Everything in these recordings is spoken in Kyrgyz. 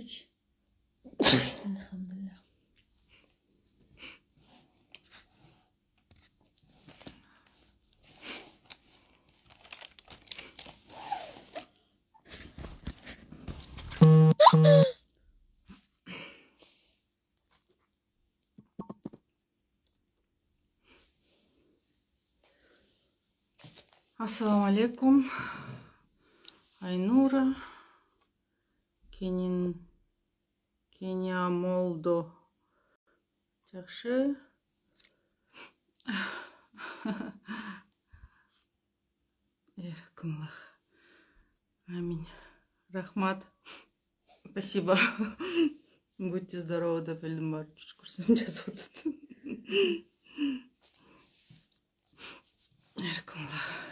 Кошич. Алхамдулилля. Ассаламу алейкум. Айнура. Кенин yaxshi Эркмлах. Аминь. Рахмат. Спасибо. Будьте здоровы, да, Белимар. Чуть курсом сейчас вот это.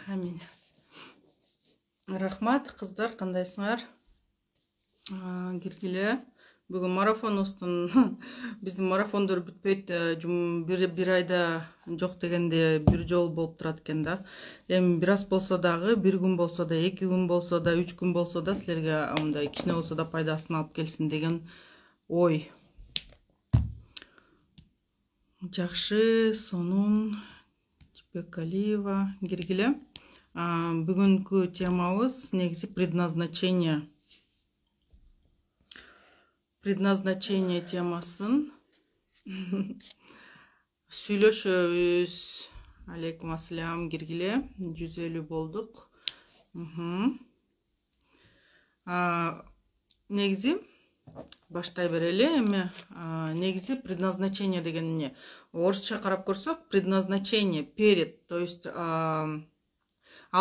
Аминь. Рахмат, қыздар, қандайсыңар? Гергеле бүгін марафон остун біздің марафондар бүтпөйт бир, бір айда жоқ дегенде бир жол болып тұрады екен да эми бир аз болсо дагы бир күн болсо да эки күн болсо да үч күн болсо да силерге мындай кичине болсо да пайдасын алып келсин деген ой жакшы сонун жибекалиева киргиле бүгүнкү темабыз негизи предназначение предназначение темасын сүйлөшөбүз алейкум ассалам киргиле жүз элүү болдук негизи баштай берели эми негизи предназначение деген эмне орусча карап көрсөк предназначение перед то есть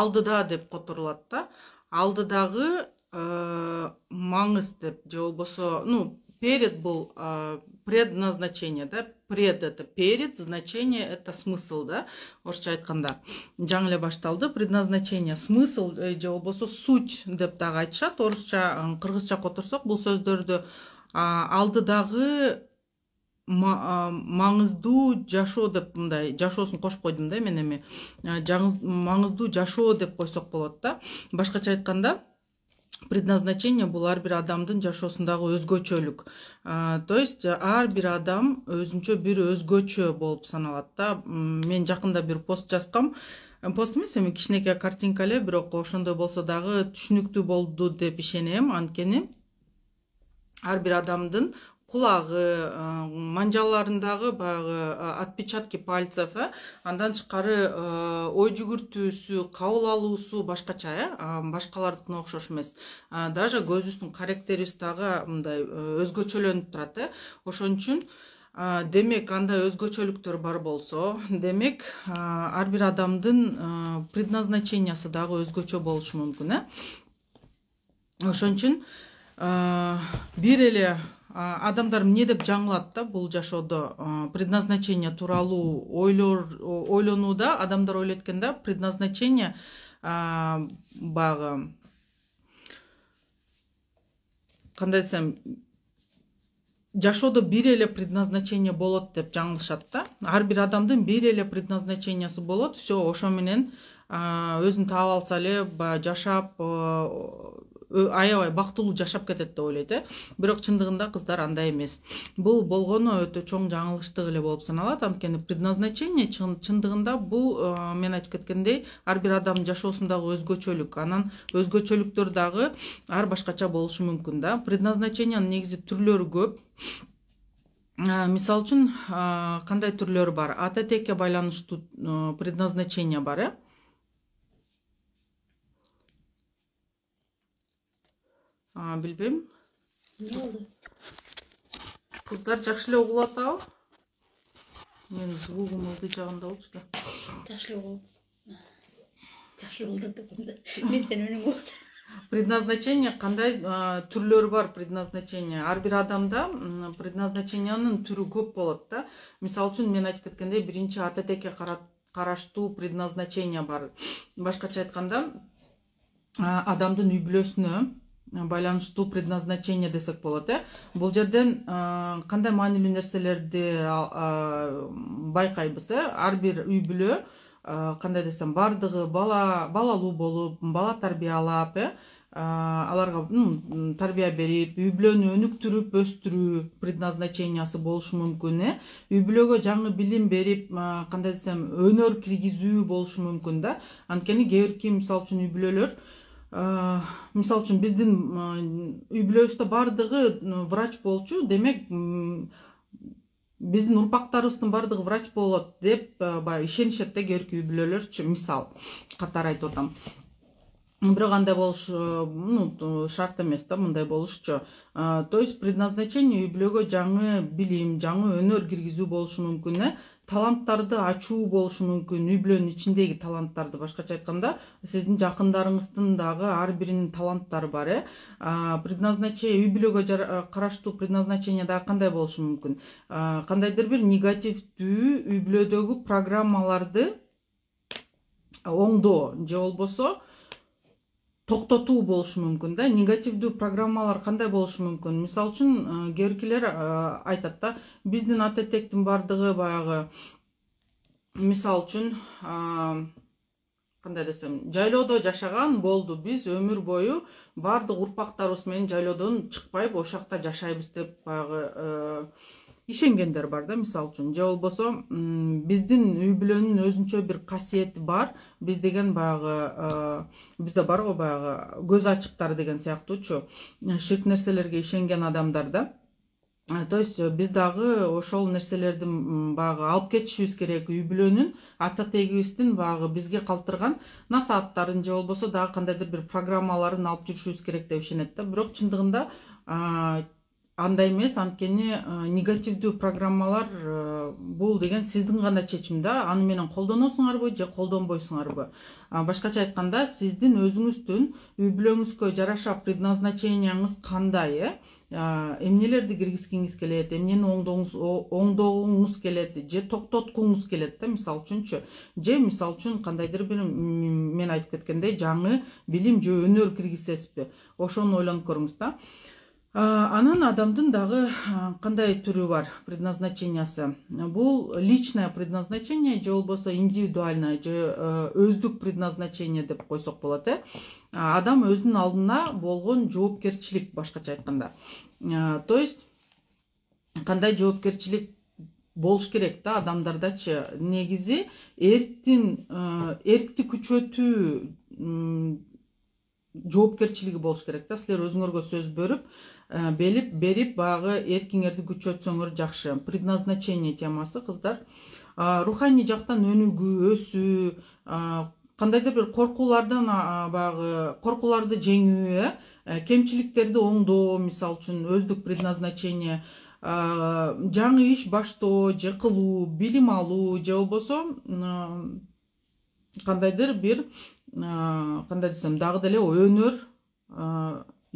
алдыда деп которулат да алдыдагы Э, маңыз деп же болбосо ну перед бул э, предназначение да пред это перед значение это смысл да орусча айтканда жаңы эле башталды предназначение смысл э, же болбосо суть деп дагы айтышат орусча кыргызча которсок бул сөздөрдү алдыдагы маңыздуу жашоо деп мындай жашоосун кошуп койдум да мен эми маңыздуу жашоо деп койсок болот да башкача айтканда предназначение бул ар бир адамдын жашоосундагы өзгөчөлүк то есть э, ар бир адам өзүнчө бир өзгөчө болуп саналат да мен жакында бир пост жазгам э, пост эмес эми кичинекей картинка эле бирок ошондой болсо дагы түшүнүктүү болду деп ишенем анткени ар бир адамдын кулагы манжаларындагы баягы отпечатки пальцев э андан тышкары ой жүгүртүүсү кабыл алуусу башкача э башкалардыкына окшош эмес даже көзүбүздүн каректерибиз дагы мындай э, өзгөчөлөнүп турат э ошон үчүн демек андай өзгөчөлүктөр бар болсо демек ар бир адамдын предназначениясы дагы өзгөчө болушу мүмкүн э ошон үчүн бир эле адамдар эмне деп жаңылат да бул жашоодо предназначение тууралуу ойлор ойлонууда адамдар ойлойт экен да предназначение баягы кандай десем жашоодо бир эле предназначение болот деп жаңылышат да ар бир адамдын бир эле предназначениясы болот все ошо менен өзүн таап алса эле баягы жашап аябай э, бактылуу жашап кетет деп ойлойт э бирок чындыгында кыздар андай эмес бул болгону өтө чоң жаңылыштык эле болуп саналат анткени предназначение чындыгында бул э, мен айтып кеткендей ар бир адамдын жашоосундагы өзгөчөлүк анан өзгөчөлүктөр дагы ар башкача болушу мүмкүн да предназначениянын негизи түрлөрү көп э, мисалы үчүн кандай түрлөрү бар ата ататекке байланыштуу предназначение бар э Ha, bilbim. Ne oldu? жақшылы оғыл атау. Мен звугым ылды жағында ол жүді. Жақшылы оғыл. Жақшылы оғыл Мен сен өнің болды. Предназначение қандай түрлері бар предназначение. Әрбір адамда предназначениянын түрі көп болады да. Мысалы үшін мен айтып кеткендей бірінші ата қарашту предназначения предназначение бар. башкача айтқанда адамдың үй бүлөсүнө Э, байланыштуу предназначение десек болот э бул жерден э, кандай маанилүү нерселерди э, байкайбыз э ар бир үй бүлө кандай десем баардыгы бала балалуу болуп бала тарбиялап э аларга тарбия берип үй бүлөнү өнүктүрүп өстүрүү предназначениясы болушу мүмкүн э үй бүлөгө жаңы билим берип кандай десем өнөр киргизүү болушу мүмкүн да анткени кээ бирки мисалы үчүн үй бүлөлөр Э, мисалы үчүн биздин э, үй бүлөбүздө баардыгы врач болчу демек биздин урпактарыбыздын баардыгы врач болот деп э, баягы ишенишет да кээ бирки үй бүлөлөрчү мисал катары айтып атам бирок андай болуш ну шарт эмес да мындай болушчу то есть предназначение үй бүлөгө жаңы билим жаңы өнөр киргизүү болушу мүмкүн э таланттарды ачуу болушу мүмкүн үй бүлөнүн ичиндеги таланттарды башкача айтканда сиздин жакындарыңыздын дагы ар биринин таланттары бар э предназначение үй бүлөгө караштуу предназначение дагы кандай болушу мүмкүн кандайдыр бир негативдүү үй бүлөдөгү программаларды оңдоо же болбосо токтотуу болушу мүмкүн да негативдүү программалар кандай болушу мүмкүн мисалы үчүн кээбиркилер э, айтат да биздин ата тектин баардыгы баягы мисалы үчүн э, кандай десем жайлоодо жашаган болду биз өмүр бою баардык урпактарыбыз менен жайлоодон чыкпайбы ошол жакта жашайбыз деп баягы э, ишенгендер бар да мисалы үчүн же болбосо биздин үй бүлөнүн өзүнчө бир касиети бар биз деген баягы э, бизде бар го баягы көз ачыктар деген сыяктуучу э, ширк нерселерге ишенген адамдар да э, то есть биз дагы ошол нерселерди баягы алып кетишибиз керек үй бүлөнүн ата тегибиздин баягы бизге калтырган насааттарын же болбосо дагы кандайдыр бир программаларын алып жүрүшүбүз керек деп ишенет да бирок чындыгында андай эмес анткени э, негативдүү программалар э, бул деген сиздин гана чечим да аны менен колдоносуңарбы же колдонбойсуңарбы башкача айтканда сиздин өзүңүздүн үй бүлөңүзгө жараша предназначенияңыз кандай э эмнелерди киргизгиңиз келет эмнени оңдогуңуз келет же токтоткуңуз келет да мисалы үчүнчү же мисалы үчүн кандайдыр бир мен айтып кеткендей жаңы билим же өнөр киргизесизби ошону ойлонуп көрүңүз да анан адамдын дагы кандай түрү бар предназначениясы бул личное предназначение же болбосо индивидуальное же өздүк предназначение деп койсок болот э адам өзүнүн алдына болгон жоопкерчилик башкача айтканда то есть кандай жоопкерчилик болуш керек да адамдардачы негизи эрктин эркти күчөтүү жоопкерчилиги болуш керек да силер өзүңөргө сөз бөрүп Э, беліп беріп бағы эркиңерди күчөтсөңөр жакшы предназначение темасы кыздар э, руханий жактан өнүгүү өсүү э, кандайдыр бир коркуулардан баягы коркууларды жеңүү э кемчиликтерди оңдоо мисалы үчүн өздүк предназначение жаңы иш баштоо же кылуу билим алуу же болбосо кандайдыр бир кандай десем дагы деле өнөр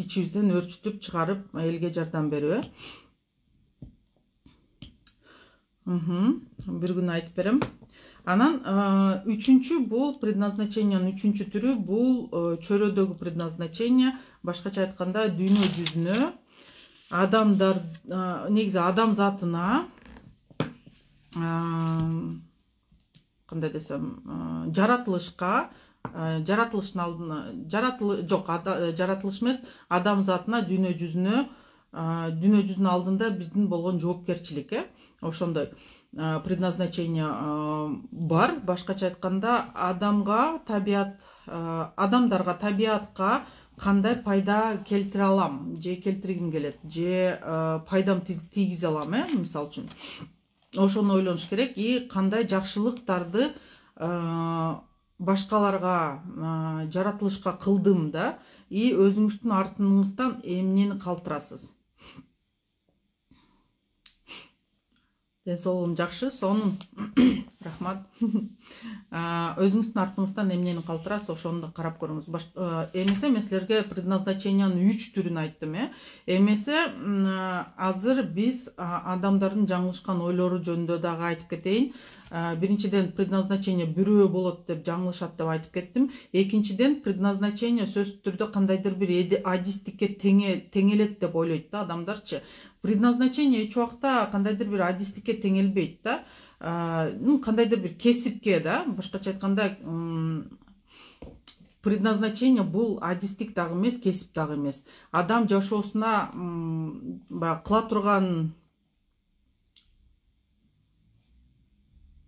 ичибизден өөрчүтүп чыгарып элге жардам берүү э бир күнү айтып берем анан э, үчүнчү бул предназначениянын үчүнчү түрү бул э, чөйрөдөгү предназначение башкача айтканда дүйнө жүзүнө адамдар э, негизи адам затына кандай десем жаратылышка Э, жаратылыштын алдына жок э, жаратылыш эмес адамзатына дүйнө жүзүнө э, дүйнө жүзүнүн алдында биздин болгон жоопкерчилик э ошондой предназначение бар башкача айтканда адамга табият адамдарга табиятка кандай пайда келтире алам же келтиргим келет же пайдам тийгизе алам э мисалы үчүн ошону ойлонуш керек и кандай жакшылыктарды башкаларга жаратылышка кылдым да и өзүңүздүн артыңыздан эмнени калтырасыз ден соолугум жакшы сонун рахмат өзүңүздүн артыңыздан эмнени калтырасыз ошону карап көрүңүз эмесе мен силерге предназначениянын үч түрүн айттым э эмесе азыр биз адамдардын жаңылышкан ойлору жөнүндө дагы айтып кетейин ә, э, біріншіден предназначение біреу болады деп жаңылышады деп айтып кеттім екіншіден предназначение сөз түрде қандайдыр бір адистикке теңе, теңеледі деп ойлайды да адамдарчы предназначение эч убакта қандайдыр бір адистикке теңелбейді да ә, ну қандайдыр бір кесипке да башкача айтканда предназначение бұл адистик дагы эмес кесип дагы емес адам жашоосуна баягы кыла турган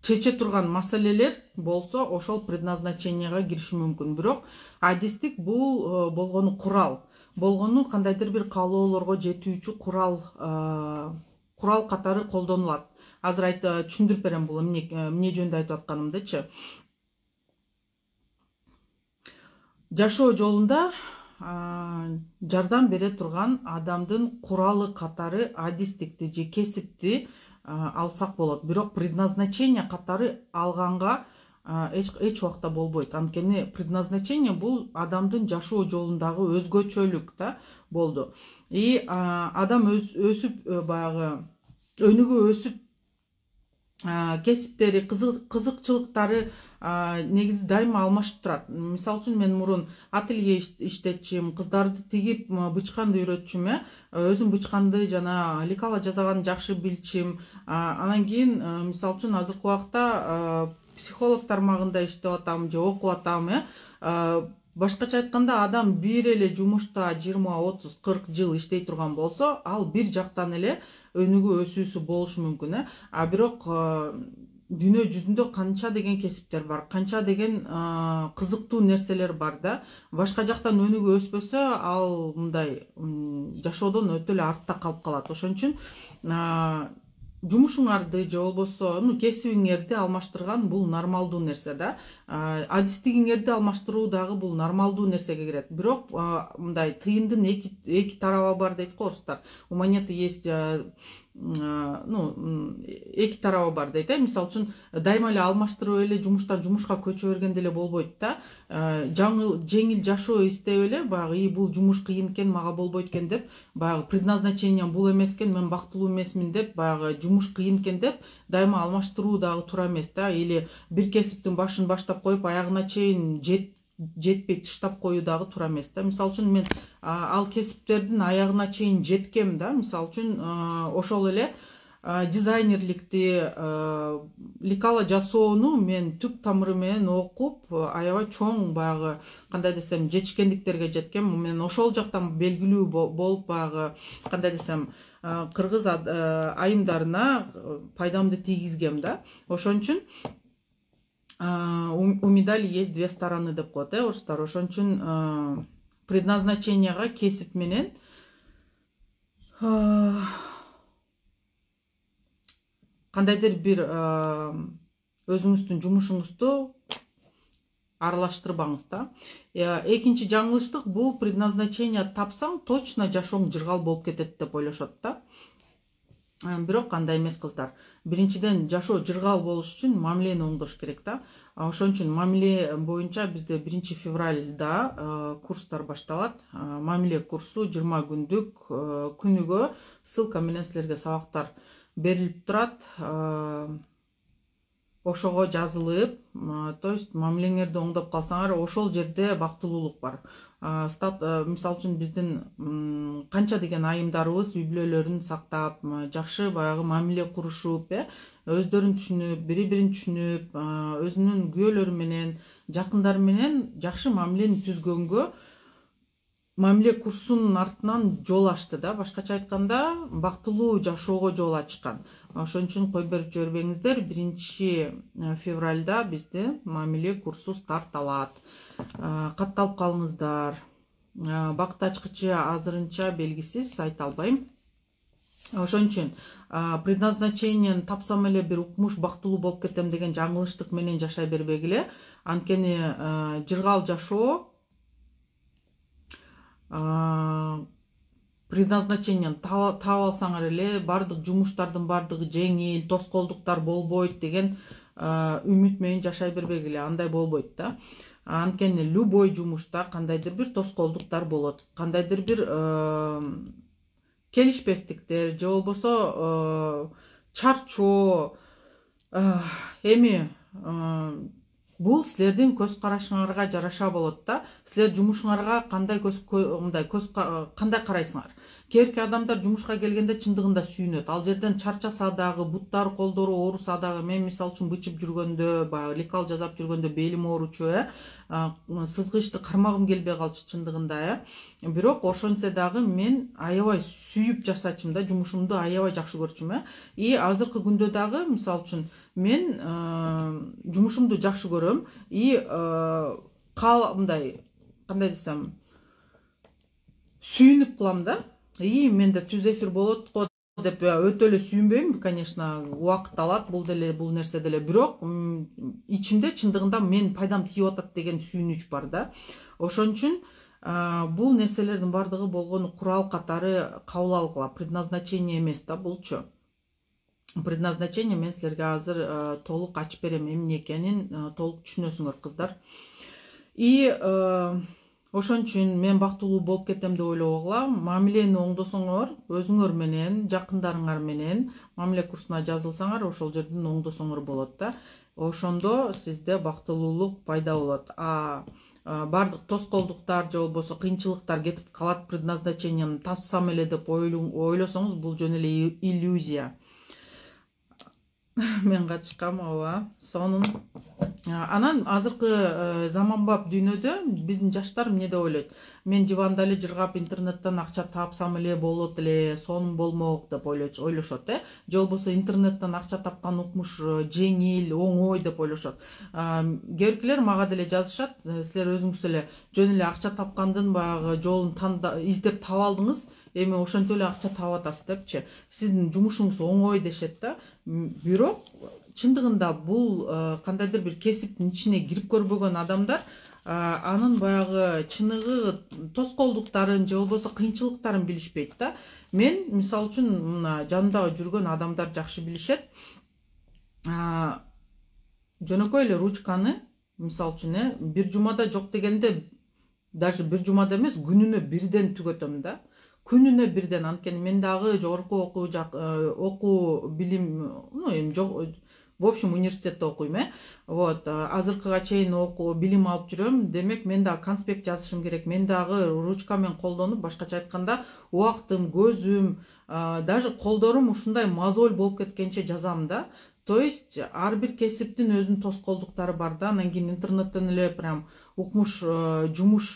чече турган маселелер болсо ошол предназначенияга кириши мүмкүн бирок адистик бул э, болгону курал болгону кандайдыр бир каалоолорго жетүүчү курал э, курал катары колдонулат азыр ай түшүндүрүп берем бул э, эмне жөнүндө айтып атканымдычы жашоо жолунда жардам бере турган адамдын куралы катары адистикти же кесипти алсак болот бирок предназначение катары алганга эч убакта болбойт анткени предназначение бул адамдын жашоо жолундагы өзгөчөлүк да болду и адам өсүп э, баягы өнүгүп өсүп кесиптери кызыкчылыктары негизи дайыма алмашып турат мисалы үчүн мен мурун ателье иштетчүмн кыздарды тигип бычканды үйрөтчүмү э өзүм бычканды жана лекала жасаганды жакшы билчүмн анан кийин э, мисалы үчүн азыркы убакта э, психолог тармагында иштеп атам же окуп атам э башкача айтканда адам бир эле жумушта жыйырма отуз кырк жыл иштей турган болсо ал бир жактан эле өнүгүү өсүүсү болушу мүмкүн э а бирок э, дүйнө жүзүндө канча деген кесиптер бар канча деген э, кызыктуу нерселер бар да башка жактан өнүгүү өспөсө ал мындай жашоодон өтө эле артта калып калат ошон үчүн э, жумушуңарды же болбосо ну кесибиңерди алмаштырган бул нормалдуу нерсе да адистигиңерди алмаштыруу дагы бул нормалдуу нерсеге кирет бирок мындай тыйындын эки тарабы бар дейт го орустар у монеты есть ну эки тарабы бар дейт э мисалы үчүн дайыма эле алмаштырып эле жумуштан жумушка көчө бергенде эле болбойт даң жеңил жашоо издеп эле баягы ии бул жумуш кыйын экен мага болбойт экен деп баягы предназначение бул эмес экен мен бактылуу эмесмин деп баягы жумуш кыйын экен деп дайыма алмаштыруу дагы туура эмес да или бир кесиптин башын баштап коюп аягына чейин жетпей тыштап коюу дагы туура эмес да мисалы үчүн мен ал кесиптердин аягына чейин жеткем да мисалы үчүн ошол эле дизайнерликти лекала жасоону мен түп тамыры менен окуп аябай чоң баягы кандай десем жетишкендиктерге жеткем мен ошол жактан белгилүү болуп баягы кандай десем Э, кыргыз э, айымдарына э, пайдамды тийгизгем да ошон үчүн у медали есть две стороны деп коет э орустар ошон үчүн предназначенияга кесип менен кандайдыр бир өзүңүздүн жумушуңузду аралаштырбаңыз да Э, экинчи жаңылыштык бул предназначение тапсаң точно жашооң жыргал болуп кетет деп ойлошот да э, бирок андай эмес кыздар биринчиден жашоо жыргал болуш үчүн мамилени оңдош керек да э, ошон үчүн мамиле боюнча бизде биринчи февральда курстар башталат мамиле курсу жыйырма күндүк күнүгө ссылка менен силерге сабактар берилип турат ошого жазылып то есть мамилеңерди оңдоп калсаңар ошол жерде бактылуулук барста мисалы үчүн биздин канча деген айымдарыбыз үй бүлөлөрүн сактап жакшы баягы мамиле курушуп э өздөрүн түшүнүп бири бирин түшүнүп өзүнүн күйөөлөрү менен жакындары менен жакшы мамилени түзгөнгө мамиле курсунун артынан жол ачты да башкача айтканда бактылуу жашоого жол ачкан ошон үчүн кой берип жибербеңиздер биринчи э, февральда бизде мамиле курсу старт алат э, катталып калыңыздар э, бакыт ачкычы азырынча белгисиз айта албайм ошон үчүн предназначениен тапсам эле бир укмуш бактылуу болуп кетем деген жаңылыштык менен жашай бербегиле анткени жыргал жашоо предназначениен таап алсаңар эле баардык жумуштардын баардыгы жеңил тоскоолдуктар болбойт деген э, үмүт менен жашай бербегиле андай болбойт да анткени любой жумушта кандайдыр бир тоскоолдуктар болот кандайдыр бир э, келишпестиктер же болбосо э, чарчоо эми бул силердин көз карашыңарга жараша болот да силер жумушуңарга кандай мындай көз кандай карайсыңар кээбирки адамдар жумушка келгенде чындыгында сүйүнөт ал жерден чарчаса дагы буттар колдору ооруса дагы мен мисалы үчүн бычып жүргөндө баягы лекал жасап жүргөндө белим ооручу э сызгычты кармагым келбей калчу чындыгында э бирок ошентсе дагы мен аябай сүйүп жасачумун да жумушумду аябай жакшы көрчүмүн э и азыркы күндө дагы мисалы үчүн мен э, жумушумду жакшы көрөм и э, мындай кандай десем сүйүнүп кылам да и мен түз эфир болот го деп э, өтө эле сүйүнбөйм конечно убакыт алат бул деле бул нерсе деле бирок ичимде чындыгында мен пайдам тийип атат деген сүйүнүч бар да ошон үчүн э, бул нерселердин баардыгы болгон курал катары кабыл алгыла предназначение эмес да булчу предназначение мен силерге азыр э, толук ачып берем эмне экенин толук түшүнөсүңөр кыздар и ошон үчүн мен бактылуу болуп кетем деп ойлобогула мамилени оңдосоңор өзүңөр менен жакындарыңар менен мамиле курсуна жазылсаңар ошол жерден оңдосоңор болот да ошондо сизде бактылуулук пайда болот а баардык тоскоолдуктар же болбосо кыйынчылыктар кетип калат предназначенияны тапсам эле деп ойлосоңуз бул жөн эле иллюзия мен катышкам ооба сонун анан азыркы э, заманбап дүйнөдө биздин жаштар эмне деп ойлойт мен диванда эле жыргап интернеттен акча тапсам эле болот эле сонун болмок деп ойлошот э же болбосо интернеттен акча тапкан укмуш э, жеңил оңой деп ойлошот кээ биркилер мага деле жазышат э, силер өзүңүз деле жөн эле акча тапкандын баягы жолун издеп таба алдыңыз эми ошентип эле акча таап атасыз депчи сиздин жумушуңуз оңой дешет да бирок чындыгында бул кандайдыр бир кесиптин ичине кирип көрбөгөн адамдар анын баягы чыныгы тоскоолдуктарын же болбосо кыйынчылыктарын билишпейт да мен мисалы үчүн мына жанымда жүргөн адамдар жакшы билишет жөнөкөй эле ручканы мисалы үчүн э бир жумада жок дегенде даже бир жумада эмес күнүнө бирден түгөтөм да күнүнө бирден анткени мен дагы жогорку окуу окуу билим ну эми в общем университетте окуйм э вот э, азыркыга чейин окуу билим алып жүрөм демек мен дагы конспект жазышым керек мен дагы ручка менен колдонуп башкача айтканда убактым көзүм э, даже колдорум ушундай мозоль болуп кеткенче жазам да то есть ар бир кесиптин өзүнүн тоскоолдуктары бар да анан кийин интернеттен эле прям укмуш э, жумуш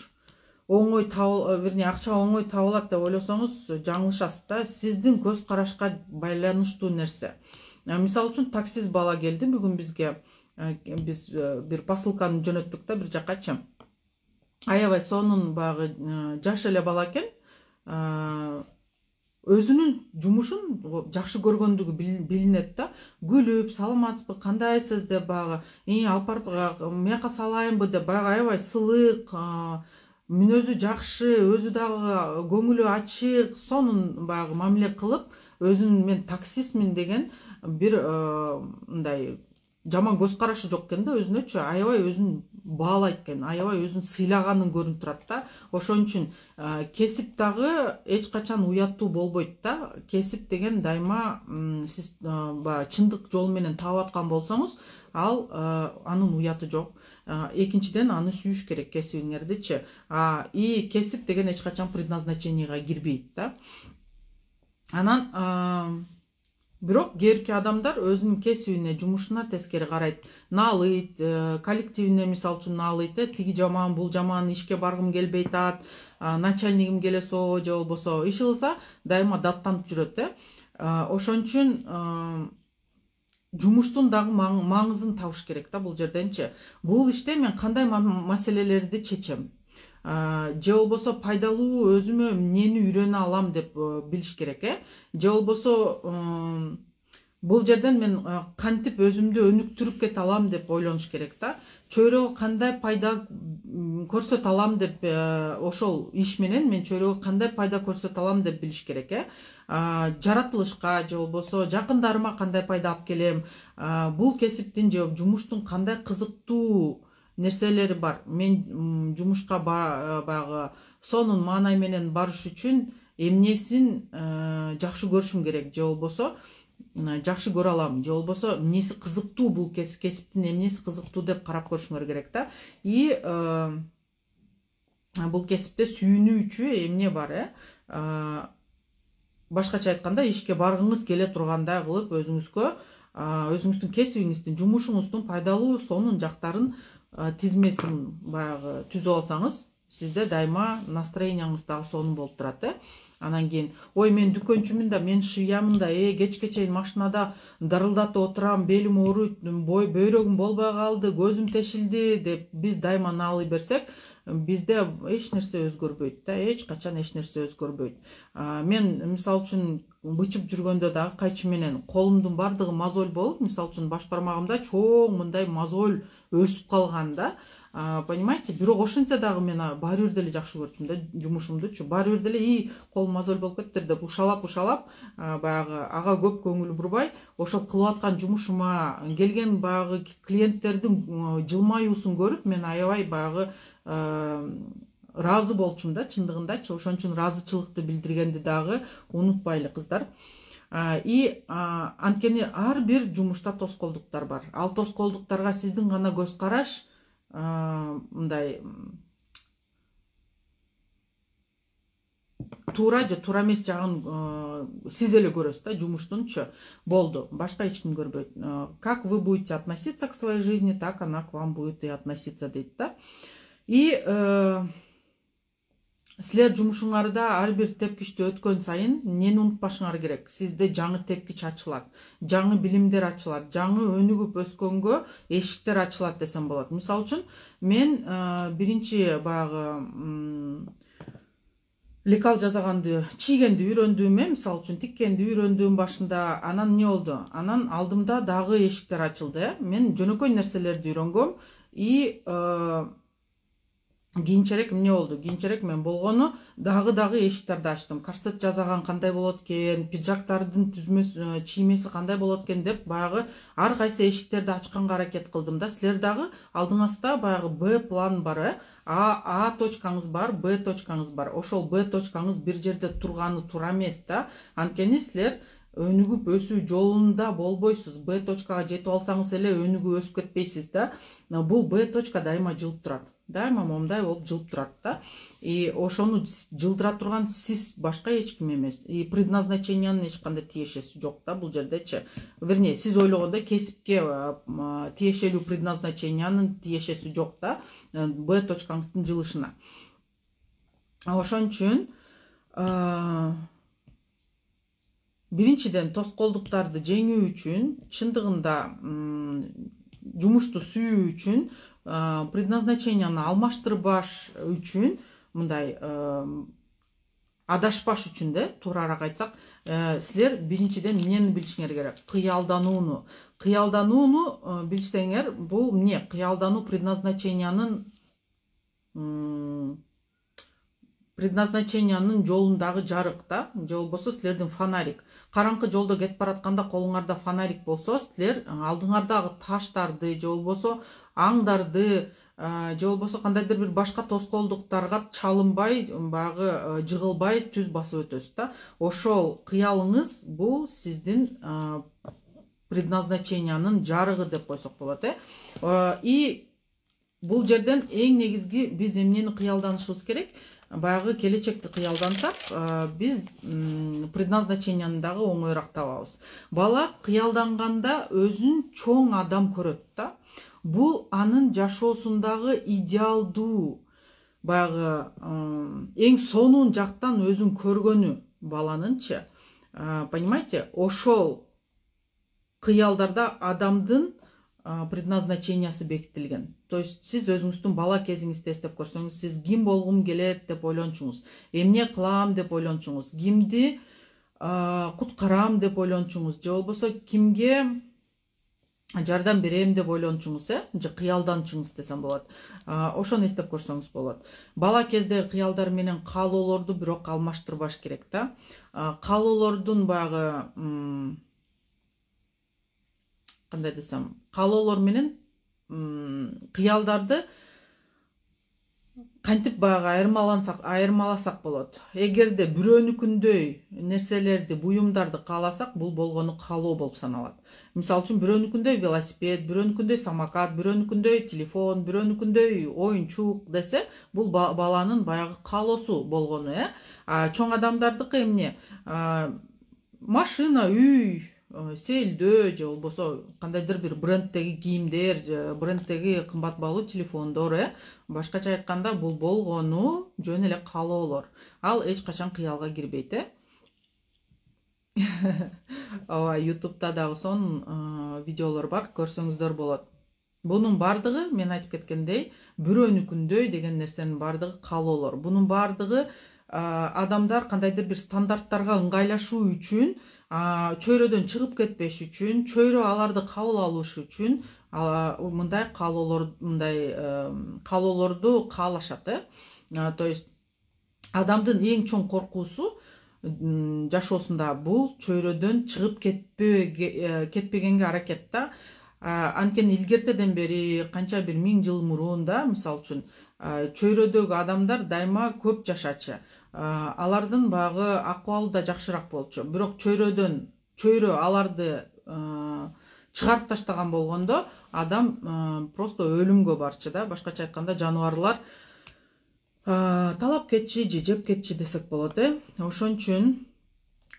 оңой табыл вернее акча оңой табылат деп ойлосоңуз жаңылышасыз да сиздин көз карашка байланыштуу нерсе Э, мисалы үчүн таксист бала келди бүгүн бизге э, биз э, бир посылканы жөнөттүк да бир жакачы аябай сонун баягы жаш эле бала экен өзүнүн жумушун жакшы көргөндүгү билинет да күлүп саламатсызбы кандайсыз деп баягы и алып барып биякка салайынбы деп баягы аябай сылык мүнөзү жакшы өзү дагы көңүлү ачык сонун баягы мамиле кылып өзүн мен таксистмин деген бир э, мындай жаман көзқарашы жок экен да өзүнөчү аябай өзүн баалайт экен аябай өзүн сыйлаганы көрүнүп турат да ошон үчүн э, кесип дагы эч качан уяттуу болбойт да кесип деген дайыма сиз э, баягы чындык жол менен таап аткан болсоңуз ал анын уяты жок экинчиден аны сүйүш керек кесибиңердичи и кесип деген эч качан предназначенияга кирбейт да анан бирок кээ адамдар өзүнүн кесибине жумушуна тескери карайт наалыйт э, коллективине мисалы үчүн наалыйт э тиги жаман бул жаман ишке баргым келбей атат начальнигим келе со же болбосо иш кылса дайыма даттанып жүрөт э ошон үчүн э, жумуштун дагы маңызын табыш керек да бул жерденчи бул иште мен кандай маселелерди чечем же болбосо пайдалуу өзүмө эмнени үйрөнө алам деп э, билиш керек э же болбосо э, бул жерден мен э, кантип өзүмдү өнүктүрүп кете алам деп ойлонуш керек да чөйрөгө кандай пайда көрсөтө алам деп ошол иш менен мен чөйрөгө кандай пайда көрсөтө алам деп билиш керек э жаратылышка же болбосо жакындарыма кандай пайда алып келем бул кесиптин же жумуштун кандай кызыктуу нерселери бар мен жумушка э, баягы сонун маанай менен барыш үчүн эмнесин э, жакшы көрүшүм керек же болбосо жакшы көрө алам же болбосо эмнеси кызыктуу бул кесиптин эмнеси кызыктуу деп карап көрүшүңөр керек да и э, бул кесипте сүйүнүүчү эмне бар э башкача айтканда ишке баргыңыз келе тургандай кылып өзүңүзгө өзүңүздүн кесибиңиздин жумушуңуздун пайдалуу сонун жактарын тізмесін баяғы түзі алсаңыз сізді дайма настроениеңіз тағы соның болып тұрады анан кийин ой мен дүкөнчүмүн да мен швеямын да э кечке чейин машинада дырылдатып отурам белим ооруйт бой бөйрөгүм болбой калды көзүм тешилди деп биз дайыма наалый берсек бизде эч нерсе өзгөрбөйт да эч качан эч нерсе өзгөрбөйт мен мисалы үчүн бычып жүргөндө дагы кайчы менен колумдун баардыгы мозоль болуп мисалы үчүн баш бармагымда чоң мындай мозоль өсүп калган да понимаете бирок ошентсе дагы мен баары бир деле жакшы көрчүмүн да жумушумдучу баары бир деле и колум мозоль болуп кетиптир деп ушалап ушалап баягы ага көп көңүл бурбай ошол кылып аткан жумушума келген баягы клиенттердин жылмаюусун көрүп мен аябай баягы ыраазы болчумун да чындыгындачы ошон үчүн ыраазычылыкты билдиргенди дагы унутпайлы кыздар э, и анткени ар бир жумушта тоскоолдуктар бар ал тоскоолдуктарга сиздин гана көз караш э, мындай туура же туура эмес жагын э, сиз эле көрөсүз да жумуштунчу болду башка эч ким көрбөйт как вы будете относиться к своей жизни так она к вам будет и относиться дейт да и э, силер жумушуңарда ар бир тепкичти өткөн сайын эмнени унутпашыңар керек сизде жаңы тепкич ачылат жаңы билимдер ачылат жаңы өнүгүп өскөнгө эшиктер ачылат десем болот мисалы үчүн мен э, биринчи баягы лекал жасаганды чийгенди үйрөндүм э мисалы үчүн тиккенди үйрөндүм башында анан эмне болду анан алдымда дагы эшиктер ачылды э мен жөнөкөй нерселерди үйрөнгөм и э, кийинчерээк эмне болду кийинчерээк мен болгону дагы дагы эшиктерди ачтым корсет жасаган кандай болот экен пиджактардын түзмөсү э, чиймеси кандай болот экен деп баягы ар кайсы эшиктерди ачканга аракет кылдым да силер дагы алдыңызда баягы б план бар э а а точкаңыз бар б точкаңыз бар ошол б точкаңыз бир жерде турганы туура эмес да анткени силер өнүгүп өсүү жолунда болбойсуз б точкага жетип алсаңыз эле өнүгүп өсүп кетпейсиз да бул б точка дайыма жылып турат дайыма момундай болуп жылып турат да и ошону жылдыра турган сиз башка эч ким эмес и предназначениянын эч кандай тиешеси жок да бул жердечи вернее сиз ойлогондой кесипке тиешелүү предназначениянын тиешеси жок да э, б точкаңыздын жылышына ошон үчүн биринчиден тоскоолдуктарды жеңүү үчүн чындыгында жумушту сүйүү үчүн предназначенияны алмаштырбаш үчүн мындай адашпаш үчүн да туурараак айтсак силер биринчиден эмнени билишиңер керек кыялданууну кыялданууну билсеңер бул эмне кыялдануу предназначениянын предназначениянын жолундагы жарык да же болбосо силердин фонарик караңгы жолдо кетип баратканда колуңарда фонарик болсо силер алдыңардагы таштарды же болбосо аңдарды же болбосо кандайдыр бир башка тоскоолдуктарга чалынбай баягы жыгылбай түз басып өтөсүз да ошол кыялыңыз бул сиздин предназначениянын жарыгы деп койсок болот э и бул жерден эң негизги биз эмнени кыялданышыбыз керек баягы келечекти кыялдансак биз предназначенияны дагы оңоюраак табабыз бала кыялданганда өзүн чоң адам көрөт да бул анын жашоосундагы идеалдуу баягы э, эң сонун жактан өзүн көргөнү баланынчы э, понимаете ошол кыялдарда адамдын э, предназначениясы бекитилген то есть сиз өзүңүздүн бала кезиңизди эстеп көрсөңүз сиз ким болгум келет деп ойлончуңуз эмне кылам деп ойлончуңуз кимди куткарам деп ойлончуңуз же болбосо кимге жардам берем деп ойлончуңуз э же кыялданчуңуз десем болот ошону эстеп көрсөңүз болот бала кездеги кыялдар менен каалоолорду бирок алмаштырбаш керек да каалоолордун баягы кандай десем каалоолор менен кыялдарды кантип баягы айырмалансак айырмаласак болот эгерде бирөөнүкүндөй нерселерди буюмдарды кааласак бул болгону каалоо болуп саналат мисалы үчүн бирөөнүкүндөй велосипед бирөөнүкүндөй самокат бирөөнүкүндөй телефон бирөөнүкүндөй оюнчук десе бул баланын баягы каалоосу болгону э чоң адамдардыкы эмне машина үй Э, сейилдөө же болбосо кандайдыр бир бренддеги кийимдер э, бренддеги кымбат баалуу телефондор э башкача айтканда бул болгону жөн эле каалоолор ал эч качан кыялга кирбейт э ооба ютубта дагы сонун э, видеолор бар көрсөңүздөр болот бунун баардыгы мен айтып кеткендей бирөөнүкүндөй деген нерсенин баардыгы каалоолор бунун баардыгы адамдар кандайдыр бир стандарттарга ыңгайлашуу үчүн чөйрөдөн чыгып кетпеш үчүн чөйрө аларды кабыл алыш үчүн мындай каалоолор мындай каалоолорду каалашат э то есть адамдын эң чоң коркуусу жашоосунда бул чөйрөдөн чыгып э, кетпегенге аракет да анткени илгертеден бери канча бир миң жыл мурун да мисалы үчүн чөйрөдөгү адамдар дайыма көп жашачы алардын баягы акыбалы да жакшыраак болчу бирок чөйрөдөн чөйрө аларды чыгарып таштаган болгондо адам просто өлүмгө барчу да башкача айтканда жаныбарлар талап кетчи же жеп кетчи десек болот э ошон үчүн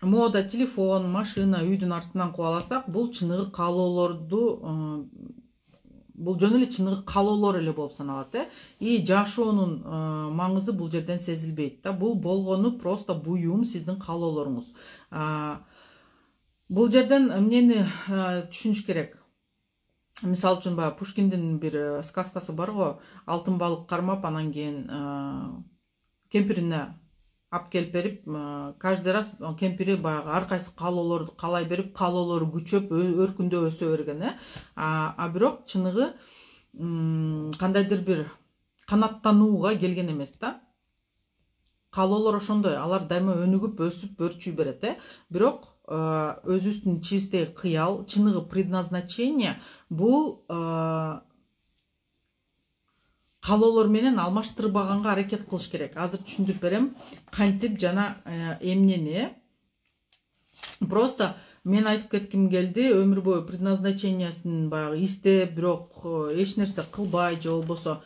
мода телефон машина үйдүн артынан кубаласак бул чыныгы каалоолорду бул жөн эле чыныгы каалоолор эле болуп саналат э и жашоонун маңызы бул жерден сезилбейт да бул болгону просто буюм сиздин каалоолоруңуз э, бул жерден эмнени э, түшүнүш керек мисалы үчүн баягы пушкиндин бир э, сказкасы бар го алтын балык кармап анан кийин кемпирине алып келіп берип каждый раз кемпири баягы ар кайсы каалоолорду каалай берип каалоолору күчөп өркүндөп өсө берген э а бирок чыныгы кандайдыр бир канаттанууга келген эмес да каалоолор ошондой алар дайыма өнүгүп өсүп өрчүй берет ә. э бирок өзүбүздүн ичибиздеги кыял чыныгы предназначение бул э, каалоолор менен алмаштырбаганга аракет кылыш керек азыр түшүндүрүп берем кантип жана э, эмнени э просто мен айтып кетким келди өмүр бою предназначениясын баягы издеп бирок э, эч нерсе кылбай же болбосо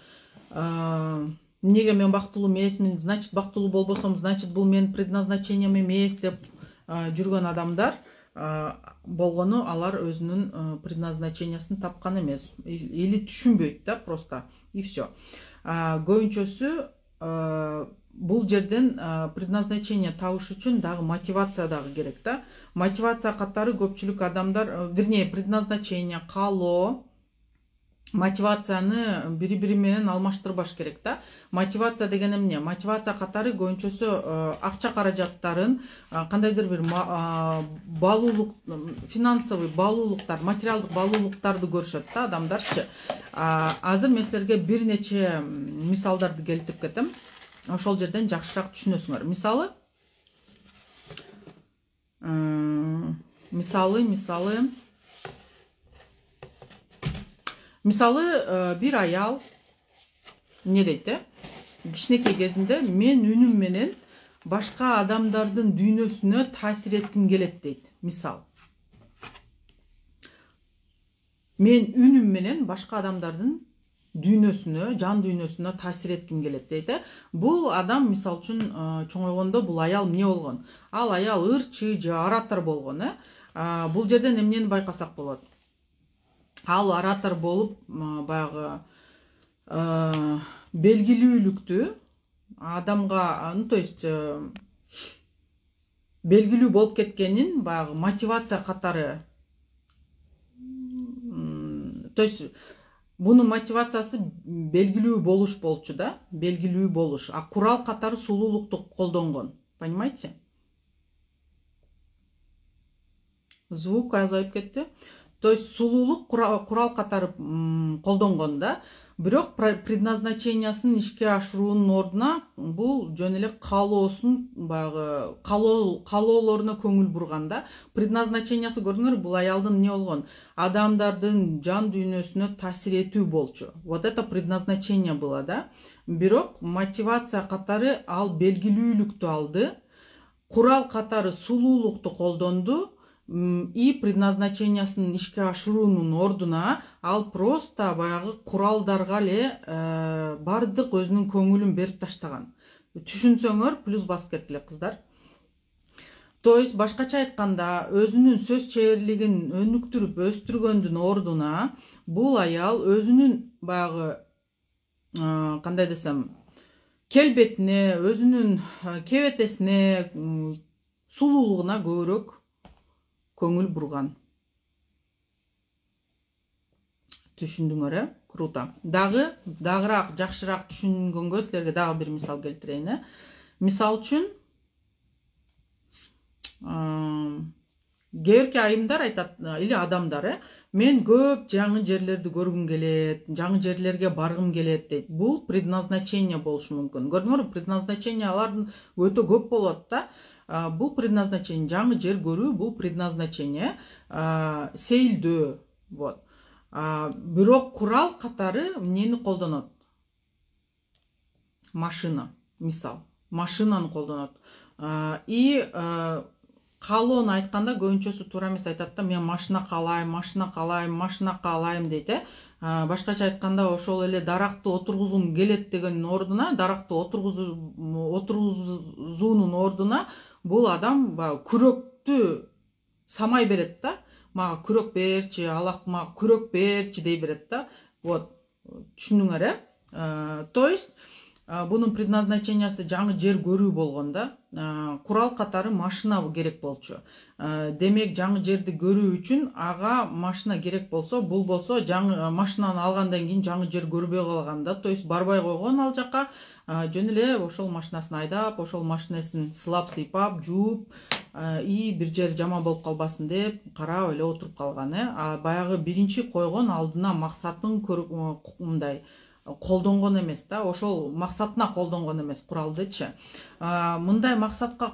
э, эмнеге мен бактылуу эмесмин значит бактылуу болбосом значит бул менин предназначением эмес деп жүргөн адамдар болгону алар өзүнүн предназначениясын тапкан эмес или түшүнбөйт да просто и все көбүнчөсү бул жерден предназначение табыш үчүн дагы мотивация дагы керек да мотивация катары көпчүлүк адамдар вернее предназначение каалоо мотивацияны бири бири менен алмаштырбаш керек да мотивация деген эмне мотивация катары көбүнчөсү э, акча каражаттарын кандайдыр э, бир э, баалуулук финансовый баалуулуктар материалдык баалуулуктарды көрүшөт да адамдарчы азыр мен силерге бир нече мисалдарды келтирип кетем ошол жерден жакшыраак түшүнөсүңөр мисалы мисалы мисалы мысалы бір аял не дейді кичинекей кезінде мен менен башқа адамдардың дүйнөсүнө таасир еткім келет дейді мисал мен үнім менен башқа адамдардың дүйнөсүнө жан дүйнөсүнө таасир этким келет дейді бұл адам мисал, үчүн чоңойгондо бул аял эмне болгон ал аял ырчы же оратор болгон э бул жерден эмнени байкасак болот ал оратор болып баяғы ә, э, белгілілікті адамға э, ну то есть ә, болып кеткенін баяғы мотивация қатары то есть бұның мотивациясы белгилүү болуш болчу да белгилүү болуш а құрал қатары сұлулықты қолданған понимаете звук азайып кетті то есть сулуулук курал катары колдонгон да бирок предназначениясын ишке ашыруунун ордуна бул жөн эле каалоосун баягы каалоолоруна көңүл бурган да предназначениясы көрдүңөрбү бул аялдын эмне болгон адамдардын жан дүйнөсүнө таасир этүү болчу вот это предназначение было да бирок мотивация катары ал белгилүүлүктү алды курал катары сулуулукту колдонду и предназначениясын ишке ашыруунун ордуна ал просто баягы куралдарга эле э, баардык өзүнүн көңүлүн берип таштаган түшүнсөңөр плюс басып кеткиле кыздар то есть башкача айтканда өзүнүн сөз чеберлигин өнүктүрүп өстүргөндүн ордуна бул аял өзүнүн баягы э, кандай десем келбетине өзүнүн э, кебетесине сулуулугуна көбүрөөк көңіл бұрған түшүндүңөр э круто дагы дагыраак жакшыраак түшүнгөнгө силерге дагы бир мисал келтирейин э ә. үшін, үчүн кээ бирки айымдар айтат или адамдар э мен көп жаңы жерлерді көргім келет жаңы жерлерге барғым келет дейді бұл предназначение болушы мүмкін предназначение предназначениялардың өте көп болады да бұл предназначение жаңы жер көру бұл предназначение ә, сейілдөө вот ә, бирок құрал қатары нені қолданады машина мисал машинаны қолданады и қалуын айтқанда көбүнчөсү тура емес айтады да мен машина қалаймын машина қалаймын машина қалаймын дейді ә, башқаша айтқанда ошол эле даракты отургузгум келет деген ордуна даракты отургузуунун ордуна бул адам баягы күрөктү самай берет да мага күрөк берчи аллах мага күрөк берчи дей берет да вот түшүндүңөр э то есть бұның предназначениясы жаңы жер көрүү болгон да курал катары машина керек болчу демек жаңы жерди көрүү үчүн ага машина керек болсо бул болсо жаңы машинаны алгандан кийин жаңы жер көрбөй калган да то есть барбай койгон ал жака жөн эле ошол машинасын айдап ошол машинесин сылап сыйпап жууп и бир жери жаман болуп калбасын деп карап эле отуруп калган э а баягы биринчи койгон алдына максатын мындай колдонгон эмес да ошол максатына колдонгон эмес куралдычы мындай максатка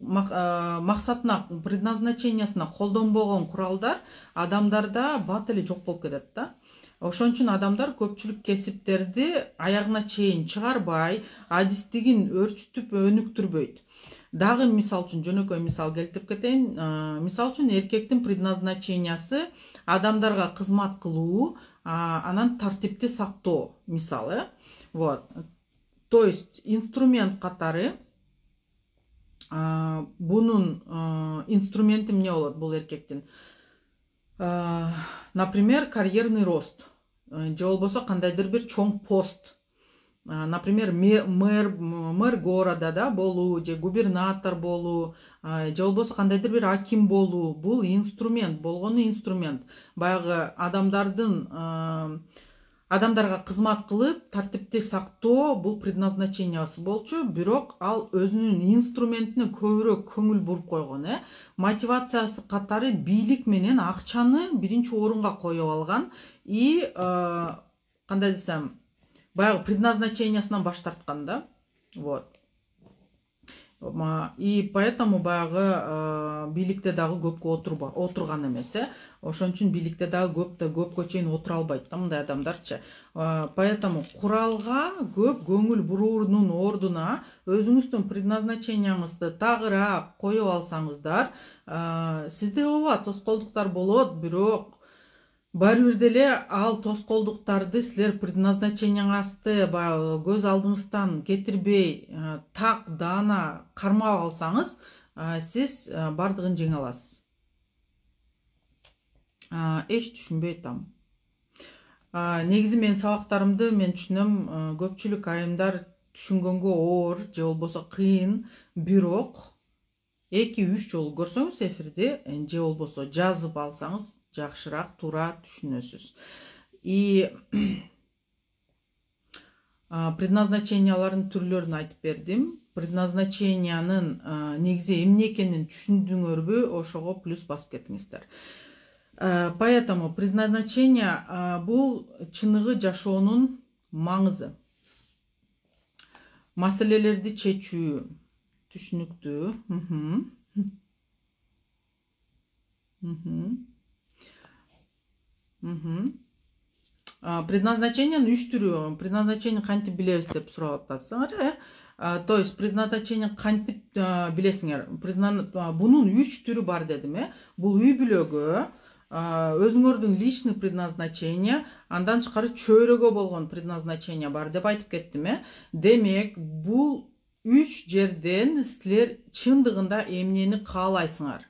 максатына предназначениясына колдонбогон куралдар адамдарда бат эле жок болуп кетет да ошон үчүн адамдар көпчүлүк кесиптерди аягына чейин чыгарбай адистигин өрчүтүп өнүктүрбөйт дагы мисал үчүн жөнөкөй мисал келтирип кетейин мисалы үчүн эркектин предназначениясы адамдарга кызмат кылуу анан тартипти сактоо мисалы вот то есть инструмент катары бунун инструменти эмне болот бул эркектин например карьерный рост э, же болбосо кандайдыр бир чоң пост например мэр мэр города да болуу же губернатор болуу же болбосо кандайдыр бир аким болуу бул инструмент болгону инструмент баягы адамдардын адамдарга кызмат кылып тартипти сактоо бул предназначениясы болчу бирок ал өзүнүн инструментине көбүрөөк көңүл буруп койгон э мотивациясы катары бийлик менен акчаны биринчи орунга коюп алган и кандай десем баягы предназначениясынан баш тарткан да вот и поэтому баягы э, бийликте дагы көпкө отурган эмес э ошон үчүн бийликте дагы көп да көпкө чейин отура албайт да мындай адамдарчы э, поэтому куралга көп көңүл буруунун ордуна өзүңүздүн предназначенияңызды тагыраак коюп алсаңыздар э, сизде ооба тоскоолдуктар болот бирок баары бир ал тоскоолдуктарды силер асты, баягы көз алдыңыздан кетирбей э, так даана кармап алсаңыз э, сиз э, бардығын жеңе аласыз эч түшүнбөй атам негизи менин сабактарымды мен түшүнөм көпчүлүк айымдар түшүнгөнгө оор же болбосо кыйын бирок эки үч жолу көрсөңүз эфирди же болбосо жазып алсаңыз жақшырақ тура түшінесіз. и ә, предназначениялардың түрлерін айтып бердім предназначенияның ә, негізі эмне экенин түшүндүңөрбү ошого плюс басып кетиңиздер ә, поэтому предназначение ә, бул чыныгы жашоонун маңызы маселелерди чечүү түшүнүктүү мхм предназначениен түрү предназначение кантип билебиз деп сурап атасыңар э то есть предназначение кантип билесиңер бунун үч түрү бар дедим э бул үй бүлөгө э, өзүңөрдүн личный предназначение андан тышкары чөйрөгө болгон предназначение бар деп айтып кеттим э демек бул үч жерден силер чындыгында эмнени каалайсыңар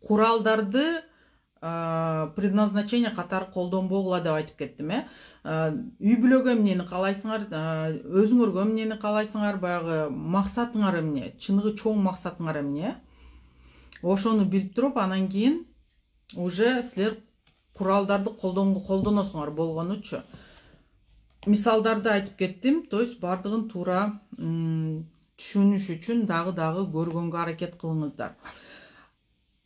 куралдарды ә, предназначение қатар қолданбогула деп айтып кеттім э. э үй бүлөгө эмнени каалайсыңар э, өзүңөргө эмнени каалайсыңар баягы максатыңар эмне чыныгы чоң максатыңар эмне ошону билип туруп анан кийин уже силер куралдарды колдоносуңар болгонучу мисалдарды айтып кеттим то есть баардыгын туура түшүнүш үчүн дагы дагы көргөнгө аракет кылыңыздар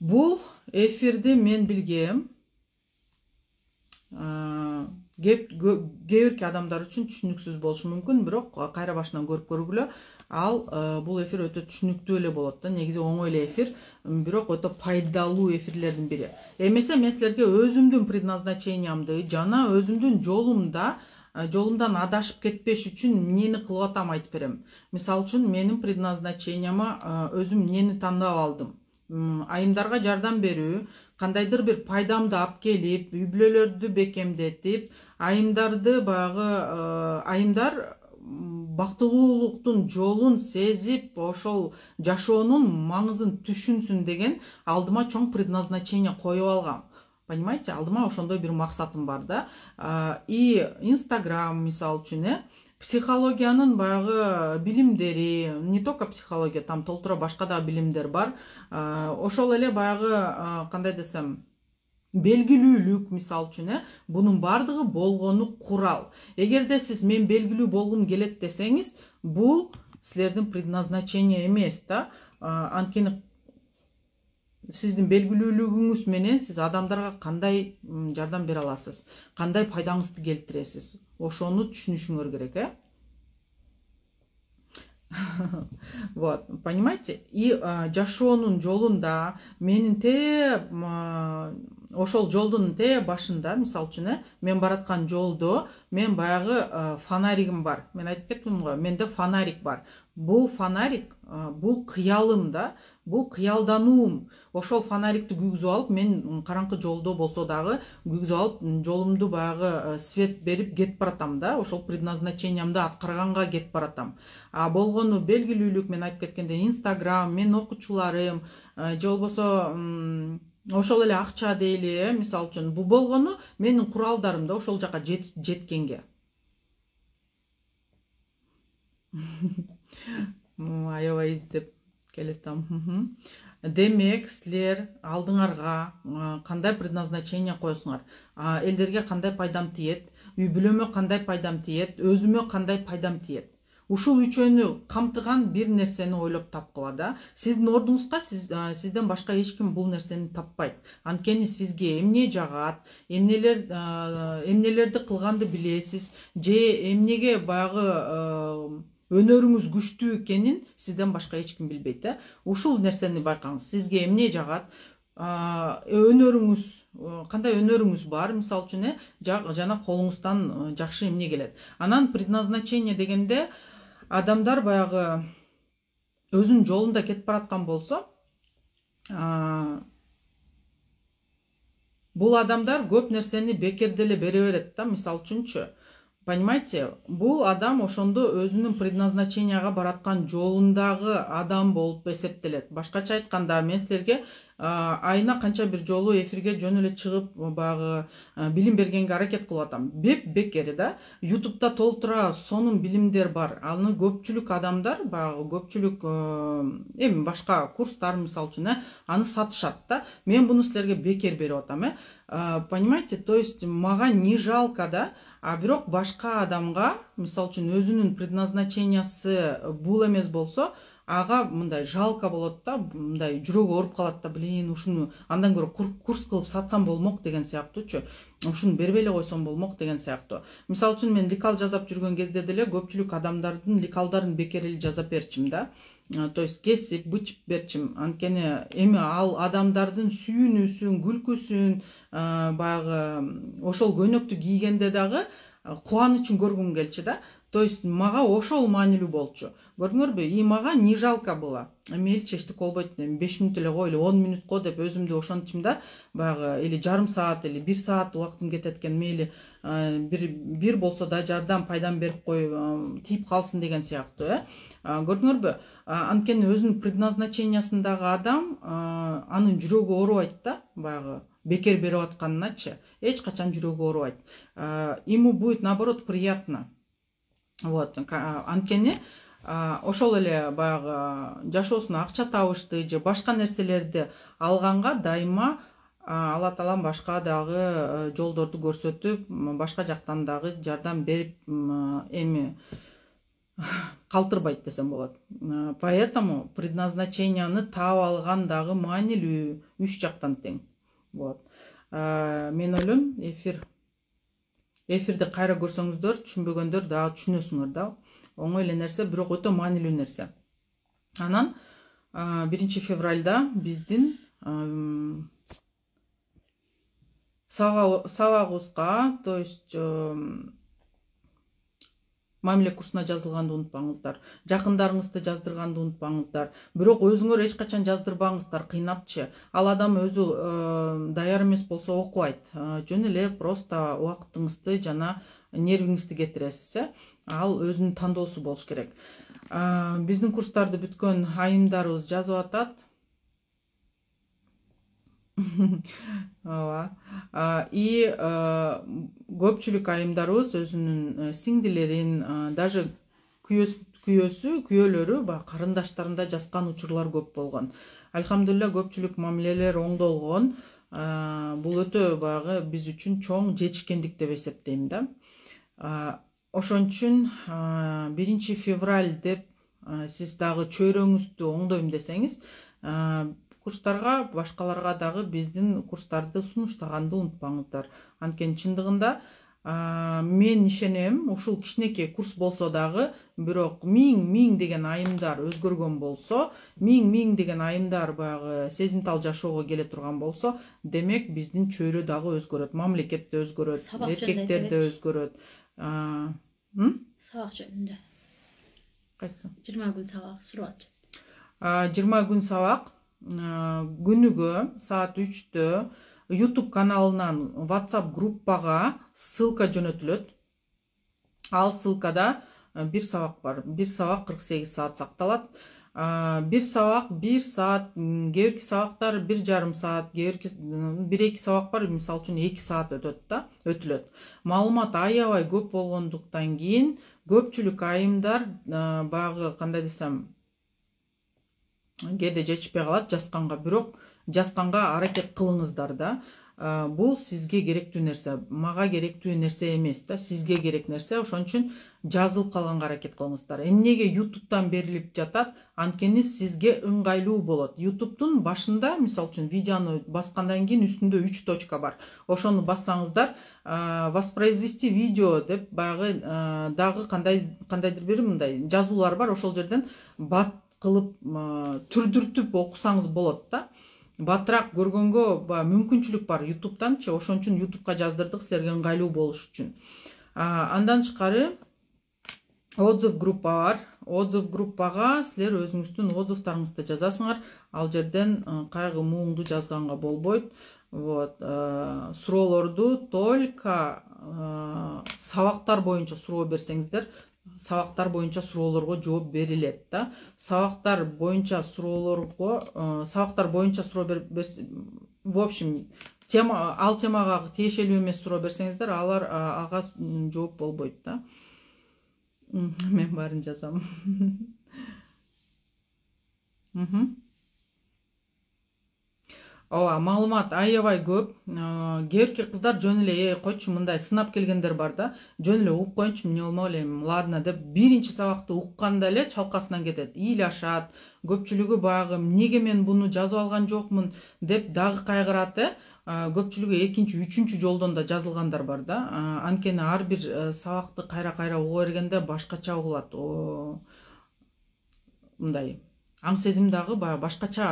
бұл эфирді мен білгем кээ кээбирки адамдар үчүн түшүнүксүз болушу мүмкүн бирок кайра башынан көрүп көргүлө ал бул эфир өтө түшүнүктүү эле болот да негизи оңой эле эфир бирок өтө пайдалуу эфирлердин бири эмесе мен силерге өзүмдүн предназначениямды жана өзүмдүн жолумда жолумдан адашып кетпеш үчүн эмнени кылып атам айтып берем мисалы үчүн менин предназначенияма өзүм эмнени тандап алдым айымдарға жардам берүү кандайдыр бир пайдамды алып келип үй бүлөлөрдү бекемдетип айымдарды баягы айымдар бактылуулуктун жолун сезип ошол жашоонун маңызын түшүнсүн деген алдыма чоң предназначение коюп алгам понимаете алдыма ошондой бир максатым бар да э, и инстаграм мисалы үчүн э психологияның баягы білімдері, не только психология там толтыра башқа да білімдер бар ошол эле баягы кандай десем белгилүүлүк мисалы үчүн э бунун баардыгы болгону курал эгерде сиз мен белгилүү болгум келет десеңиз бул силердин предназначение эмес да анткени сиздин белгилүүлүгүңүз менен сиз адамдарга кандай жардам бере аласыз кандай пайдаңызды келтиресиз ошону түшүнүшүңөр керек э вот понимаете и жашоонун жолунда менин тээ ошол жолдун те башында мисалы үчүн э мен бараткан жолдо мен баягы э, фонаригим бар мен айтып кеттим го менде фонарик бар бул фонарик э, бул кыялым да бул кыялдануум ошол фонарикти күйгүзүп алып мен караңгы жолдо болсо дагы күйгүзүп алып жолумду баягы э, свет берип кетип баратам да ошол предназначениямды аткарганга кетип баратам а болгону белгилүүлүк мен айтып кеткендей инстаграм менин окуучуларым же болбосо ошол эле акча дейли э мисалы үчүн бул болгону менин куралдарым да ошол жака жеткенге аябай издеп келатам демек силер алдыңарга кандай предназначение коесуңар элдерге кандай пайдам тиет үй бүлөмө кандай пайдам тиет өзүмө кандай пайдам тиет ушул үчөөнү камтыган бир нерсени ойлоп тапкыла да сиздин ордуңузга сиз сизден башка эч ким бул нерсени таппайт анткени сизге эмне жагат эмнелер эмнелерди кылганды билесиз же эмнеге баягы өнөрүңүз күчтүү экенин сизден башка эч ким билбейт да ушул нерсени байкаңыз сизге эмне жагат өнөрүңүз кандай өнөрүңүз бар мисалы үчүн э жана колуңуздан э, жакшы эмне келет анан предназначение дегенде адамдар баяғы өзінің жолында кетіп баратқан болса ә, бұл адамдар көп нәрсені деле бере береді да мысалы үшінші понимаете бұл адам ошондо өзүнүн предназначенияга бараткан жолундагы адам болып эсептелет башкача айтканда мен силерге айына канча бір жолу эфирге жөн эле чыгып баягы билим бергенге аракет кылып атам беп бекери да ютубта толтура сонун билимдер бар аны көпчүлүк адамдар баягы көпчүлүк эми башка курстар мисалы үчүн э аны сатышат да мен буну силерге бекер берип атам э понимаете то есть мага не жалко да а бирок башка адамга мисалы үчүн өзүнүн предназначениясы бул эмес болсо аға мындай жалко болады да мындай жүрөгү ооруп калат да блин ушуну андан көрө курс кылып сатсам болмок деген сыяктуучу ушуну бербей эле койсом болмок деген сыяктуу мисалы үчүн мен лекал жасап жүргөн кезде деле көпчүлүк адамдардын лекалдарын бекер эле жазап берчүмүн да э, то есть кесип бычып берчим анткени эми ал адамдардын сүйүнүүсүн күлкүсүн э, баягы ошол көйнөктү кийгенде дагы э, кубанычын көргүм келчү да то есть мага ошол маанилүү болчу көрдүңөрбү и мага не жалко было мейличи эчтеке болбойт эми беш мүнөт эле кой эле он мүнөт го деп өзүмдү ошентчүмүн да баягы или жарым саат или бир саат убактым кетет экен мейли э, бир болсо да жардам пайдам берип кой э, тийип калсын деген сыяктуу э көрдүңөрбү анткени өзүнүн предназначениясындагы адам э, анын жүрөгү оорубайт да баягы бекер берип атканыначы эч качан жүрөгү оорубайт ему будет наоборот приятно вот анткени ошол эле баягы жашоосуна акча табышты же башка нерселерди алганга дайыма алла таалам башка дагы э, жолдорду көрсөтүп башка жактан дагы жардам берип эми калтырбайт десем болот э, поэтому предназначенияны таап алган дагы маанилүү үч жактан тең вот э, мен ойлойм эфир эфирди кайра көрсөңүздөр түшүнбөгөндөр дагы түшүнөсүңөр да оңой эле нерсе бирок өтө маанилүү нерсе анан биринчи февральда биздин сабагыбызга то есть мамиле курсуна жазылганды унутпаңыздар жакындарыңызды жаздырганды унутпаңыздар бирок өзүңөр эч качан жаздырбаңыздар кыйнапчы ал адам өзү э, даяр эмес болсо окубайт э, жөн эле просто убакытыңызды жана нервиңизди кетиресиз э ал өзүнүн тандоосу болуш керек э, биздин курстарды бүткөн айымдарыбыз жазып атат ооба и көпчүлүк айымдарыбыз өзүнүн э, сиңдилерин даже күйөөсү күйөөлөрү баягы карындаштарын да жазган учурлар көп болгон альхамдулиллях көпчүлүк мамилелер оңдолгон бул өтө баягы биз үчүн чоң жетишкендик деп эсептейм да ошон үчүн биринчи февраль деп сиз дагы чөйрөңүздү оңдойм десеңиз курстарга башкаларга дагы биздин курстарды сунуштаганды унутпаңыздар анткени чындыгында мен ишенем ушул кичинекей курс болсо дагы бирок миң миң деген айымдар өзгөргөн болсо миң миң деген айымдар баягы сезимтал жашоого келе турган болсо демек биздин чөйрө дагы өзгөрөт мамлекет да өзгөрөт эркектер да өзгөрөт сабак жөнүндө кайсы жыйырма күн сабак сурап атышат жыйырма күн сабак күнігі саат үчтө youtube каналынан whatsapp группага ссылка жөнөтүлөт ал ссылкада э, бир сабак бар бир сабак кырк сегиз саат сакталат э, бир сабак бир саат кээ бирки сабактар бир жарым саат кээ бирки бир эки сабак бар мисалы үчүн эки саат өтөт да өтүлөт маалымат аябай көп болгондуктан кийин көпчүлүк айымдар э, баягы кандай десем кээде жетишпей калат жазганга бирок жазганга аракет кылыңыздар да бул сизге керектүү нерсе мага керектүү нерсе эмес да сизге керек нерсе ошон үчүн жазылып калганга аракет кылыңыздар эмнеге ютубтан берилип жатат анткени сизге ыңгайлуу болот ютубтун башында мисалы үчүн видеону баскандан кийин үстүндө үч точка бар ошону бассаңыздар воспроизвести видео деп баягы дагыкай кандайдыр бир мындай жазуулар бар ошол жерден бат кылып түрдүртүп окусаңыз болот да батыраак көргөнгө баягы мүмкүнчүлүк бар ютубтанчы ошон үчүн ютубка жаздырдык силерге ыңгайлуу болуш үчүн андан тышкары отзыв группа бар отзыв группага силер өзүңүздүн отзывдарыңызды жазасыңар ал жерден кайгы мууңду жазганга болбойт вот э, суроолорду только э, сабактар боюнча суроо берсеңиздер сабактар боюнча суроолорго жооп берилет да сабактар боюнча суроолорго э, сабактар боюнча сурообере в общем тема ал темага тиешелүү эмес суроо берсеңиздер алар ага жооп болбойт да мен баарын жазам ооба маалымат аябай көп кээ бирки кыздар жөн эле эй койчу мындай сынап келгендер бар да жөн эле угуп коеюнчу эмне болмок эле ладно деп биринчи сабакты укканда эле чалкасынан кетет ыйлашат көпчүлүгү баягы эмнеге мен буну жазып алган жокмун деп дагы кайгырат э, э көпчүлүгү экинчи үчүнчү жолдон да жазылгандар бар да э, анткени ар бир э, сабакты кайра кайра уга бергенде башкача угулат мындай аң сезим дагы баягы башкача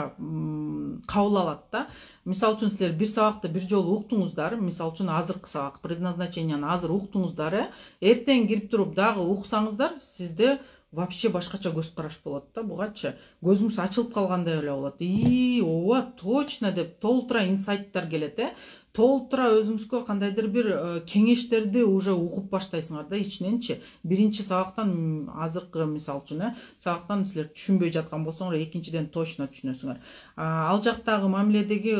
кабыл алат да мисалы үчүн силер бир сабакты бир жолу уктуңуздар мисалы үчүн азыркы сабак предназначенияны азыр уктуңуздар э эртең кирип туруп дагы уксаңыздар сизде вообще башкача көз караш болот да бугачы көзүңүз ачылып калгандай эле болот и ооба точно деп толтура инсайттар келет э толтура өзүңүзгө кандайдыр бир э, кеңештерди уже угуп баштайсыңар да ичиненчи биринчи сабактан азыркы мисалы үчүн э сабактан силер түшүнбөй жаткан болсоңор экинчиден точно түшүнөсүңөр ал жактагы мамиледеги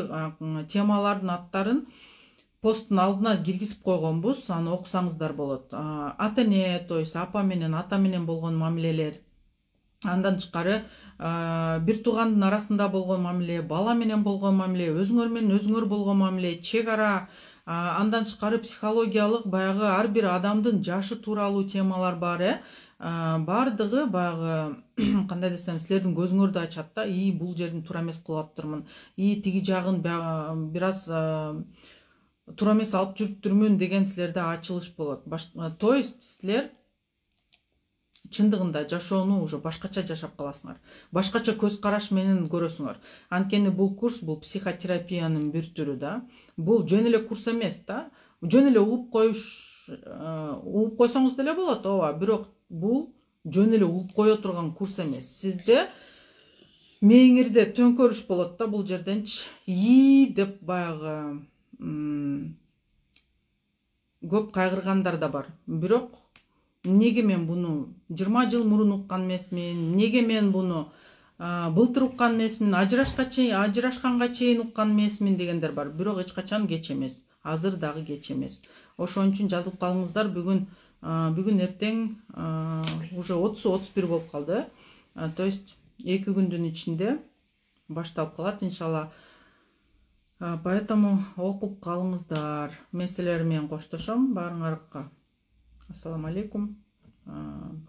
темалардын аттарын посттун алдына киргизип койгонбуз аны окусаңыздар болот ата эне то есть апа менен ата менен болгон мамилелер андан тышкары Э, бир туугандын арасында болгон мамиле бала менен болгон мамиле өзүңөр менен өзүңөр болгон мамиле чек ара э, андан тышкары психологиялык баягы ар бир адамдын жашы тууралуу темалар бар э, э баардыгы баягы кандай десем силердин көзүңөрдү ачат да ии бул жерин туура эмес кылып атыптырмын ии тиги жагын бир аз туура эмес алып жүрүптүрмүн деген силерде ачылыш болот то есть силер чындыгында жашоону уже башкача жашап каласыңар башкача көз караш менен көрөсүңөр анткени бул курс бул психотерапиянын бир түрү да бул жөн эле курс эмес да жөн эле угуп коюш э, угуп койсоңуз деле болот ооба бирок бул жөн эле угуп кое турган курс эмес сизде мээңирде төңкөрүш болот да бул жерденчи и деп баягы көп кайгыргандар да бар бирок эмнеге мен муну жыйырма жыл мурун уккан эмесмин эмнеге мен буну былтыр уккан эмесмин ажырашка чейин ажырашканга чейин уккан эмесмин дегендер бар бирок эч качан кеч эмес азыр дагы кеч эмес ошон үчүн жазылып калыңыздар бүгүн бүгүн эртең уже отуз отуз бир болуп калды то есть эки күндүн ичинде башталып калат иншалла поэтому окуп калыңыздар мен силер менен коштошом баарыңарга Ассаламу алейкум. А,